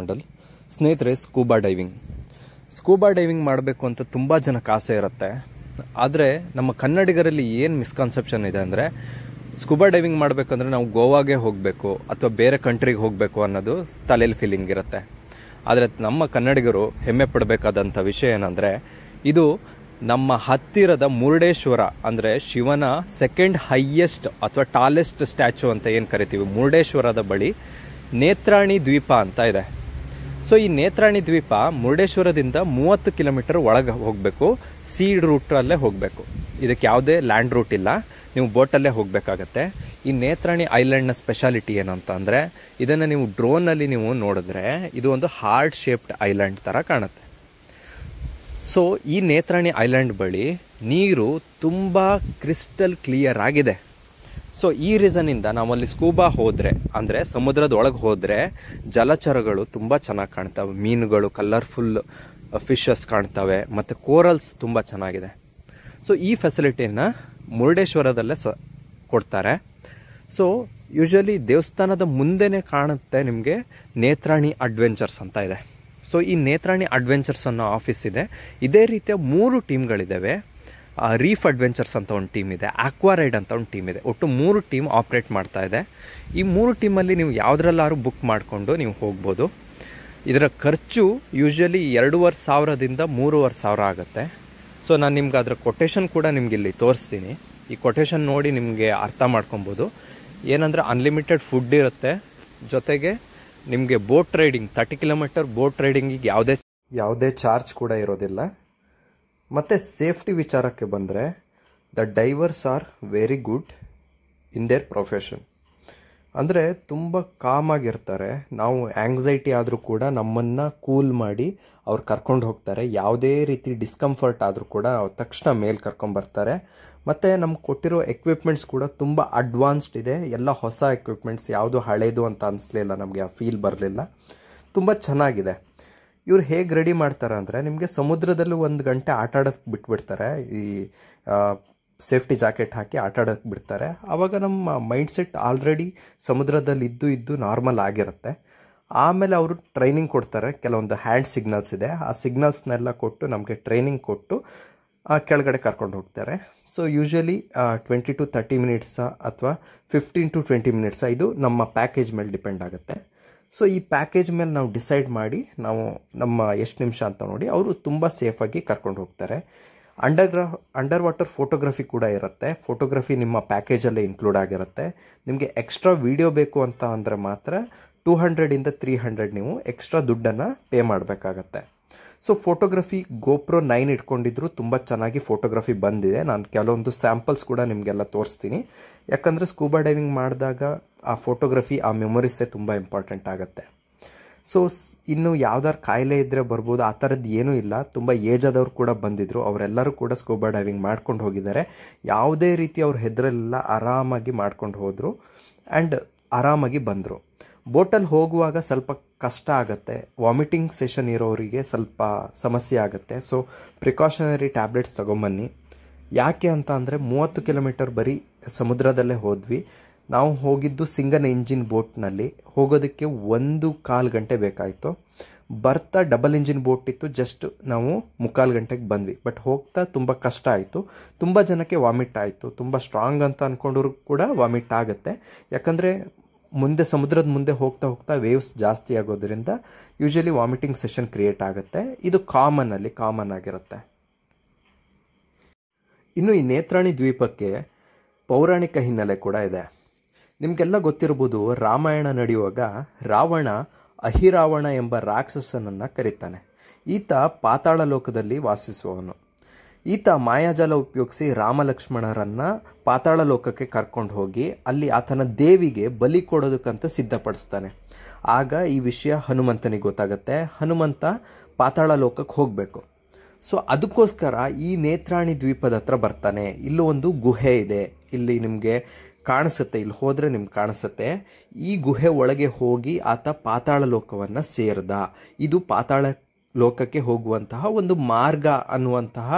medal ಸ್ನೇಹಿತರೆ scuba diving scuba diving ಮಾಡಬೇಕು ಅಂತ ತುಂಬ ಜನಕ್ಕೆ ಆಸೆ ಇರುತ್ತೆ ಆದರೆ ನಮ್ಮ ಕನ್ನಡಿಗರಲ್ಲಿ ಏನು ಮಿಸ್ಕನ್ಸೆಪ್ಷನ್ ಇದೆ ಅಂದರೆ ಸ್ಕೂಬಾ ಡೈವಿಂಗ್ ಮಾಡಬೇಕಂದ್ರೆ ನಾವು ಗೋವಾಗೆ ಹೋಗಬೇಕು ಅಥವಾ ಬೇರೆ ಕಂಟ್ರಿಗೆ ಹೋಗಬೇಕು ಅನ್ನೋದು ತಲೆಯಲ್ಲಿ ಫೀಲಿಂಗ್ ಇರುತ್ತೆ ಆದರೆ ನಮ್ಮ ಕನ್ನಡಿಗರು ಹೆಮ್ಮೆ ಪಡಬೇಕಾದಂಥ ವಿಷಯ ಏನಂದರೆ ಇದು ನಮ್ಮ ಹತ್ತಿರದ ಮುರುಡೇಶ್ವರ ಅಂದರೆ ಶಿವನ ಸೆಕೆಂಡ್ ಹೈಯೆಸ್ಟ್ ಅಥವಾ ಟಾಲೆಸ್ಟ್ ಸ್ಟ್ಯಾಚು ಅಂತ ಏನು ಕರಿತೀವಿ ಮುರುಡೇಶ್ವರದ ಬಳಿ ನೇತ್ರಾಣಿ ದ್ವೀಪ ಅಂತ ಇದೆ ಸೊ ಈ ನೇತ್ರಾಣಿ ದ್ವೀಪ ಮುರುಡೇಶ್ವರದಿಂದ ಮೂವತ್ತು ಕಿಲೋಮೀಟರ್ ಒಳಗೆ ಹೋಗಬೇಕು ಸೀಡ್ ರೂಟಲ್ಲೇ ಹೋಗಬೇಕು ಇದಕ್ಕೆ ಯಾವುದೇ ಲ್ಯಾಂಡ್ ರೂಟ್ ಇಲ್ಲ ನೀವು ಬೋಟಲ್ಲೇ ಹೋಗಬೇಕಾಗತ್ತೆ ಈ ನೇತ್ರಾಣಿ ಐಲ್ಯಾಂಡ್ನ ಸ್ಪೆಷಾಲಿಟಿ ಏನು ಅಂತ ಅಂದರೆ ಇದನ್ನು ನೀವು ಡ್ರೋನಲ್ಲಿ ನೀವು ನೋಡಿದ್ರೆ ಇದು ಒಂದು ಹಾರ್ಡ್ ಶೇಪ್ಡ್ ಐಲ್ಯಾಂಡ್ ಥರ ಕಾಣುತ್ತೆ ಸೊ ಈ ನೇತ್ರಾಣಿ ಐಲ್ಯಾಂಡ್ ಬಳಿ ನೀರು ತುಂಬ ಕ್ರಿಸ್ಟಲ್ ಕ್ಲಿಯರ್ ಆಗಿದೆ ಸೊ ಈ ರೀಸನ್ನಿಂದ ನಾವಲ್ಲಿ ಸ್ಕೂಬಾ ಹೋದರೆ ಅಂದರೆ ಸಮುದ್ರದ ಒಳಗೆ ಹೋದರೆ ಜಲಚರಗಳು ತುಂಬ ಚೆನ್ನಾಗಿ ಕಾಣ್ತವೆ ಮೀನುಗಳು ಕಲರ್ಫುಲ್ ಫಿಶಸ್ uh, ಕಾಣ್ತವೆ ಮತ್ತು ಕೋರಲ್ಸ್ ತುಂಬ ಚೆನ್ನಾಗಿದೆ ಸೊ ಈ ಫೆಸಿಲಿಟಿನ ಮುರುಡೇಶ್ವರದಲ್ಲೇ ಸ ಕೊಡ್ತಾರೆ ಸೊ ಯೂಶಲಿ ದೇವಸ್ಥಾನದ ಮುಂದೆನೆ ಕಾಣುತ್ತೆ ನಿಮಗೆ ನೇತ್ರಾಣಿ ಅಡ್ವೆಂಚರ್ಸ್ ಅಂತ ಇದೆ ಸೊ ಈ ನೇತ್ರಾಣಿ ಅಡ್ವೆಂಚರ್ಸ್ ಅನ್ನೋ ಆಫೀಸ್ ಇದೆ ಇದೇ ರೀತಿಯ ಮೂರು ಟೀಮ್ಗಳಿದ್ದಾವೆ ರೀಫ್ ಅಡ್ವೆಂಚರ್ಸ್ ಅಂತ ಒಂದು ಟೀಮ್ ಇದೆ ಆಕ್ವಾರೈಡ್ ಅಂತ ಒಂದು ಟೀಮ್ ಇದೆ ಒಟ್ಟು ಮೂರು ಟೀಮ್ ಆಪ್ರೇಟ್ ಮಾಡ್ತಾ ಇದೆ ಈ ಮೂರು ಟೀಮಲ್ಲಿ ನೀವು ಯಾವುದ್ರಲ್ಲಾದ್ರೂ ಬುಕ್ ಮಾಡಿಕೊಂಡು ನೀವು ಹೋಗ್ಬೋದು ಇದರ ಖರ್ಚು ಯೂಶ್ವಲಿ ಎರಡೂವರೆ ಸಾವಿರದಿಂದ ಮೂರುವರೆ ಸಾವಿರ ಆಗುತ್ತೆ ಸೊ ನಾನು ನಿಮ್ಗೆ ಅದರ ಕೊಟೇಶನ್ ಕೂಡ ನಿಮ್ಗೆ ಇಲ್ಲಿ ತೋರಿಸ್ತೀನಿ ಈ ಕೊಟೇಶನ್ ನೋಡಿ ನಿಮಗೆ ಅರ್ಥ ಮಾಡ್ಕೊಬೋದು ಏನಂದರೆ ಅನ್ಲಿಮಿಟೆಡ್ ಫುಡ್ ಇರುತ್ತೆ ಜೊತೆಗೆ ನಿಮಗೆ boat riding thirty kilometer boat ರೈಡಿಂಗಿಗೆ ಯಾವುದೇ ಯಾವುದೇ ಚಾರ್ಜ್ ಕೂಡ ಇರೋದಿಲ್ಲ ಮತ್ತು ಸೇಫ್ಟಿ ವಿಚಾರಕ್ಕೆ ಬಂದರೆ the divers are very good in their profession ಅಂದರೆ ತುಂಬ ಕಾಮಾಗಿರ್ತಾರೆ ನಾವು ಆ್ಯಂಗ್ಸೈಟಿ ಆದರೂ ಕೂಡ ನಮ್ಮನ್ನು ಕೂಲ್ ಮಾಡಿ ಅವ್ರು ಕರ್ಕೊಂಡು ಹೋಗ್ತಾರೆ ಯಾವುದೇ ರೀತಿ ಡಿಸ್ಕಂಫರ್ಟ್ ಆದರೂ ಕೂಡ ತಕ್ಷಣ ಮೇಲೆ ಕರ್ಕೊಂಬರ್ತಾರೆ ಮತ್ತು ನಮ್ಗೆ ಕೊಟ್ಟಿರೋ ಎಕ್ವಿಪ್ಮೆಂಟ್ಸ್ ಕೂಡ ತುಂಬ ಅಡ್ವಾನ್ಸ್ಡ್ ಇದೆ ಎಲ್ಲ ಹೊಸ ಎಕ್ವಿಪ್ಮೆಂಟ್ಸ್ ಯಾವುದು ಹಳೇದು ಅಂತ ಅನಿಸ್ಲಿಲ್ಲ ನಮಗೆ ಆ ಫೀಲ್ ಬರಲಿಲ್ಲ ತುಂಬ ಚೆನ್ನಾಗಿದೆ ಇವ್ರು ಹೇಗೆ ರೆಡಿ ಮಾಡ್ತಾರೆ ಅಂದರೆ ನಿಮಗೆ ಸಮುದ್ರದಲ್ಲೂ ಒಂದು ಗಂಟೆ ಆಟ ಆಡೋಕ್ಕೆ ಬಿಟ್ಬಿಡ್ತಾರೆ ಈ ಸೇಫ್ಟಿ ಜಾಕೆಟ್ ಹಾಕಿ ಆಟ ಆಡೋಕ್ಕೆ ಬಿಡ್ತಾರೆ ಆವಾಗ ನಮ್ಮ ಮೈಂಡ್ಸೆಟ್ ಆಲ್ರೆಡಿ ಸಮುದ್ರದಲ್ಲಿ ಇದ್ದು ಇದ್ದು ನಾರ್ಮಲ್ ಆಗಿರುತ್ತೆ ಆಮೇಲೆ ಅವರು ಟ್ರೈನಿಂಗ್ ಕೊಡ್ತಾರೆ ಕೆಲವೊಂದು ಹ್ಯಾಂಡ್ ಸಿಗ್ನಲ್ಸ್ ಇದೆ ಆ ಸಿಗ್ನಲ್ಸ್ನೆಲ್ಲ ಕೊಟ್ಟು ನಮಗೆ ಟ್ರೈನಿಂಗ್ ಕೊಟ್ಟು ಕೆಳಗಡೆ ಕರ್ಕೊಂಡು ಹೋಗ್ತಾರೆ so usually twenty to thirty minutes ಅಥವಾ ಫಿಫ್ಟೀನ್ ಟು ಟ್ವೆಂಟಿ ಮಿನಿಟ್ಸ ಇದು ನಮ್ಮ ಪ್ಯಾಕೇಜ್ ಮೇಲೆ ಡಿಪೆಂಡ್ ಆಗುತ್ತೆ ಸೊ ಈ ಪ್ಯಾಕೇಜ್ ಮೇಲೆ ನಾವು ಡಿಸೈಡ್ ಮಾಡಿ ನಾವು ನಮ್ಮ ಎಷ್ಟು ನಿಮಿಷ ಅಂತ ನೋಡಿ ಅವರು ತುಂಬ ಸೇಫಾಗಿ ಕರ್ಕೊಂಡು ಹೋಗ್ತಾರೆ ಅಂಡರ್ಗ್ರಾ ಅಂಡರ್ ವಾಟರ್ ಫೋಟೋಗ್ರಫಿ ಕೂಡ ಇರುತ್ತೆ ಫೋಟೋಗ್ರಫಿ ನಿಮ್ಮ ಪ್ಯಾಕೇಜಲ್ಲೇ ಇನ್ಕ್ಲೂಡ್ ಆಗಿರುತ್ತೆ ನಿಮಗೆ ಎಕ್ಸ್ಟ್ರಾ ವೀಡಿಯೋ ಬೇಕು ಅಂತ ಅಂದರೆ ಮಾತ್ರ ಟೂ ಹಂಡ್ರೆಡಿಂದ ತ್ರೀ ಹಂಡ್ರೆಡ್ ನೀವು ಎಕ್ಸ್ಟ್ರಾ ದುಡ್ಡನ್ನು ಪೇ ಮಾಡಬೇಕಾಗತ್ತೆ ಸೊ ಫೋಟೋಗ್ರಫಿ ಗೋಪ್ರೋ ನೈನ್ ಇಟ್ಕೊಂಡಿದ್ರು ತುಂಬ ಚೆನ್ನಾಗಿ ಫೋಟೋಗ್ರಫಿ ಬಂದಿದೆ ನಾನು ಕೆಲವೊಂದು ಸ್ಯಾಂಪಲ್ಸ್ ಕೂಡ ನಿಮಗೆಲ್ಲ ತೋರಿಸ್ತೀನಿ ಯಾಕಂದರೆ ಸ್ಕೂಬಾ ಡೈವಿಂಗ್ ಮಾಡಿದಾಗ ಆ ಫೋಟೋಗ್ರಫಿ ಆ ಮೆಮೊರೀಸೇ ತುಂಬ ಇಂಪಾರ್ಟೆಂಟ್ ಆಗುತ್ತೆ ಸೊ ಇನ್ನು ಯಾವ್ದಾರು ಕಾಯಿಲೆ ಇದ್ದರೆ ಬರ್ಬೋದು ಆ ಥರದ್ದು ಏನೂ ಇಲ್ಲ ತುಂಬ ಏಜ್ ಆದವ್ರು ಕೂಡ ಬಂದಿದ್ದರು ಅವರೆಲ್ಲರೂ ಕೂಡ ಸ್ಕೂಬಾ ಡೈವಿಂಗ್ ಮಾಡ್ಕೊಂಡು ಹೋಗಿದ್ದಾರೆ ಯಾವುದೇ ರೀತಿ ಅವ್ರು ಹೆದ್ರಲೆಲ್ಲ ಆರಾಮಾಗಿ ಮಾಡ್ಕೊಂಡು ಹೋದರು ಆ್ಯಂಡ್ ಆರಾಮಾಗಿ ಬಂದರು ಬೋಟಲ್ಲಿ ಹೋಗುವಾಗ ಸ್ವಲ್ಪ ಕಷ್ಟ ಆಗುತ್ತೆ ವಾಮಿಟಿಂಗ್ ಸೆಷನ್ ಇರೋರಿಗೆ ಸ್ವಲ್ಪ ಸಮಸ್ಯೆ ಆಗುತ್ತೆ ಸೊ ಪ್ರಿಕಾಷನರಿ ಟ್ಯಾಬ್ಲೆಟ್ಸ್ ತೊಗೊಂಬನ್ನಿ ಯಾಕೆ ಅಂತ ಅಂದರೆ ಮೂವತ್ತು ಕಿಲೋಮೀಟರ್ ಬರೀ ಸಮುದ್ರದಲ್ಲೇ ಹೋದ್ವಿ ನಾವು ಹೋಗಿದ್ದು ಸಿಂಗನ್ ಇಂಜಿನ್ ಬೋಟ್ನಲ್ಲಿ ಹೋಗೋದಕ್ಕೆ ಒಂದು ಕಾಲು ಗಂಟೆ ಬೇಕಾಯಿತು ಬರ್ತಾ ಡಬಲ್ ಇಂಜಿನ್ ಬೋಟ್ ಇತ್ತು ಜಸ್ಟ್ ನಾವು ಮುಕ್ಕಾಲು ಗಂಟೆಗೆ ಬಂದ್ವಿ ಬಟ್ ಹೋಗ್ತಾ ತುಂಬ ಕಷ್ಟ ಆಯಿತು ತುಂಬ ಜನಕ್ಕೆ ವಾಮಿಟ್ ಆಯಿತು ತುಂಬ ಸ್ಟ್ರಾಂಗ್ ಅಂತ ಅಂದ್ಕೊಂಡ್ರು ಕೂಡ ವಾಮಿಟ್ ಆಗುತ್ತೆ ಯಾಕಂದರೆ ಮುಂದೆ ಸಮುದ್ರದ ಮುಂದೆ ಹೋಗ್ತಾ ಹೋಗ್ತಾ ವೇವ್ಸ್ ಜಾಸ್ತಿ ಆಗೋದ್ರಿಂದ ಯೂಶಲಿ ವಾಮಿಟಿಂಗ್ ಸೆಷನ್ ಕ್ರಿಯೇಟ್ ಆಗುತ್ತೆ ಇದು ಕಾಮನಲ್ಲಿ ಕಾಮನ್ ಆಗಿರುತ್ತೆ ಇನ್ನು ಈ ನೇತ್ರಾಣಿ ದ್ವೀಪಕ್ಕೆ ಪೌರಾಣಿಕ ಹಿನ್ನೆಲೆ ಕೂಡ ಇದೆ ನಿಮಗೆಲ್ಲ ಗೊತ್ತಿರ್ಬೋದು ರಾಮಾಯಣ ನಡೆಯುವಾಗ ರಾವಣ ಅಹಿರಾವಣ ಎಂಬ ರಾಕ್ಷಸನನ್ನು ಕರೀತಾನೆ ಈತ ಪಾತಾಳ ಲೋಕದಲ್ಲಿ ವಾಸಿಸುವವನು ಈತ ಮಾಯಾಜಾಲ ಉಪಯೋಗಿಸಿ ರಾಮಲಕ್ಷ್ಮಣರನ್ನು ಪಾತಾಳ ಲೋಕಕ್ಕೆ ಕರ್ಕೊಂಡು ಹೋಗಿ ಅಲ್ಲಿ ಆತನ ದೇವಿಗೆ ಬಲಿ ಕೊಡೋದಕ್ಕಂತ ಸಿದ್ಧಪಡಿಸ್ತಾನೆ ಆಗ ಈ ವಿಷಯ ಹನುಮಂತನಿಗೆ ಗೊತ್ತಾಗುತ್ತೆ ಹನುಮಂತ ಪಾತಾಳ ಲೋಕಕ್ಕೆ ಹೋಗಬೇಕು ಸೊ ಅದಕ್ಕೋಸ್ಕರ ಈ ನೇತ್ರಾಣಿ ದ್ವೀಪದ ಹತ್ರ ಬರ್ತಾನೆ ಇಲ್ಲೂ ಒಂದು ಗುಹೆ ಇದೆ ಇಲ್ಲಿ ನಿಮಗೆ ಕಾಣಿಸುತ್ತೆ ಇಲ್ಲಿ ಹೋದರೆ ನಿಮ್ಗೆ ಕಾಣಿಸುತ್ತೆ ಈ ಗುಹೆ ಒಳಗೆ ಹೋಗಿ ಆತ ಪಾತಾಳ ಲೋಕವನ್ನು ಸೇರಿದ ಇದು ಪಾತಾಳ ಲೋಕಕ್ಕೆ ಹೋಗುವಂತಹ ಒಂದು ಮಾರ್ಗ ಅನ್ನುವಂತಹ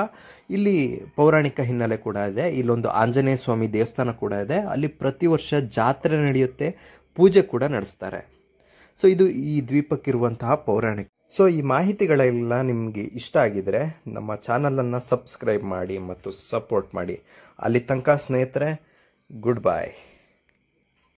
ಇಲ್ಲಿ ಪೌರಾಣಿಕ ಹಿನ್ನೆಲೆ ಕೂಡ ಇದೆ ಇಲ್ಲೊಂದು ಆಂಜನೇಯ ಸ್ವಾಮಿ ದೇವಸ್ಥಾನ ಕೂಡ ಇದೆ ಅಲ್ಲಿ ಪ್ರತಿ ವರ್ಷ ಜಾತ್ರೆ ನಡೆಯುತ್ತೆ ಪೂಜೆ ಕೂಡ ನಡೆಸ್ತಾರೆ ಸೊ ಇದು ಈ ದ್ವೀಪಕ್ಕಿರುವಂತಹ ಪೌರಾಣಿಕ ಸೊ ಈ ಮಾಹಿತಿಗಳೆಲ್ಲ ನಿಮಗೆ ಇಷ್ಟ ಆಗಿದರೆ ನಮ್ಮ ಚಾನಲನ್ನು ಸಬ್ಸ್ಕ್ರೈಬ್ ಮಾಡಿ ಮತ್ತು ಸಪೋರ್ಟ್ ಮಾಡಿ ಅಲ್ಲಿ ತನಕ ಸ್ನೇಹಿತರೆ ಗುಡ್ ಬಾಯ್